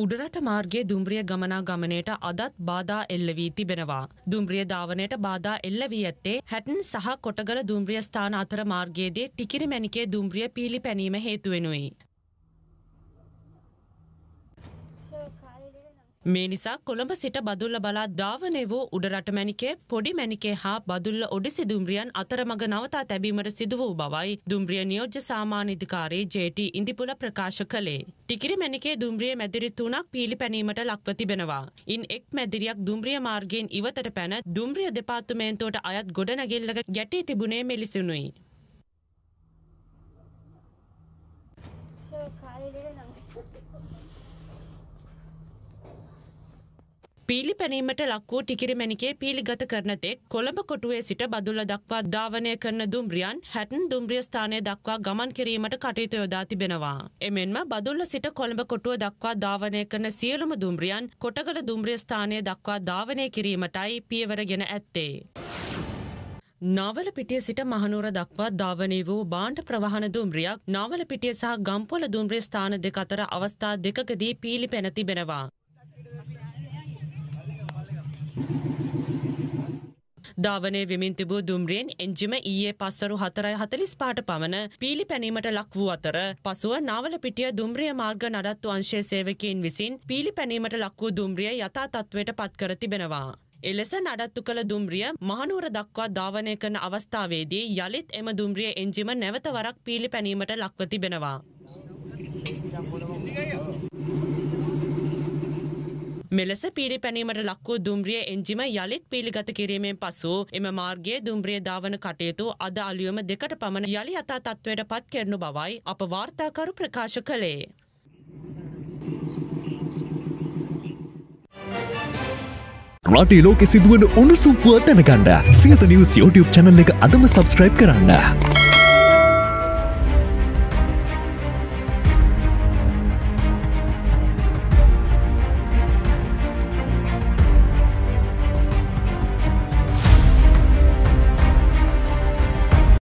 උඩරට මාර්ගයේ දුම්රිය ගමනාගමනයට අදත් බාධා එල්ල වී තිබෙනවා. දුම්රිය ධාවනයට බාධා එල්ල වී ඇත්තේ හැටන් සහ කොටගල දුම්රිය ස්ථාන අතර මාර්ගයේදී ටිකිරි මැණිකේ දුම්රිය පීලි පැනීම හේතුවෙනුයි. මේ නිසා කොළඹ සිට බදුල්ල බලා ධාවනය වූ උඩරට මැනිකේ පොඩි මැනිකේ හා බදුල්ල ඔඩිසි දුම්රියන් අතරමඟ නවතා තැබීමට සිදු වූ බවයි දුම්රිය නියෝජ්‍ය සාමානිධිකාරී ජේටී ඉඳිපුල ප්‍රකාශ කළේ. ටිකිරි මැනිකේ දුම්රිය මැදිරි තුනක් පිලි පැනීමට ලක්ව තිබෙනවා. ඉන් එක් මැදිරියක් දුම්රිය මාර්ගයෙන් ඉවතට පැන දුම්රිය දෙපාර්තමේන්තුවට අයත් ගොඩනැගිල්ලක ගැටී තිබුණේ මෙලෙසිනුයි. පීලි පැනීමට ලක්වූ ටිකිරිමැණිකේ පීලිගත කරනතෙක් කොළඹ කොටුවේ සිට බදුල්ල දක්වා ධාවනය කරන දුම්රියන් හැටන් දුම්රිය ස්ථානය දක්වා ගමන් කිරීමට කටයුතු යොදා තිබෙනවා. එමෙන්ම බදුල්ල සිට කොළඹ කොටුව දක්වා ධාවනය කරන සියලුම දුම්රියන් කොටගල දුම්රිය ස්ථානය දක්වා ධාවනය කිරීමටයි පියවර ගෙන ඇත්තේ. නවල පිටිය සිට මහනුවර දක්වා ධාවනය වූ බාණ්ඩ ප්‍රවාහන දුම්රියක් නවල පිටිය සහ ගම්පොල දුම්රිය ස්ථාන දෙක අතර අවස්ථා දෙකකදී පීලි පැන තිබෙනවා. ධාවනය වෙමින් තිබූ දුම්රියෙන් එංජිම ඊයේ පස්සරු හතරයි හතලිස් පාට පමණ පීලි පැනීමට ලක් වූ අතර පසුව නාවලපිටිය දුම්රිය මාර්ග නඩත්තු අංශය සේවකයින් විසින් පීලි පැනීමට ලක් වූ දුම්රිය යථා තත්ත්වයට පත්කර තිබෙනවා. එලෙස නඩත්තු කළ දුම්රිය මහනුවර දක්වා ධාවනය කරන අවස්ථාවේදී යළිත් එම දුම්රිය එංජිම නැවත වරක් පීලි පැනීමට ලක්ව තිබෙනවා. මෙලෙස පීරි පැනීමට ලක්වූ දුම්රිය එන්ජිම යළිත් පිළිගත කිරීමෙන් පසු එම මාර්ගයේ දුම්රිය දාවන කටයුතු අද අලුයම දෙකට පමණ යළි යථා තත්ත්වයට පත් කරනු බවයි අප වාර්තාකරු ප්‍රකාශ කළේ. රටේ ලෝකෙ සිදුවන උණුසුම්පුව දැනගන්න සියත නිවස් YouTube channel එක අදම subscribe කරන්න.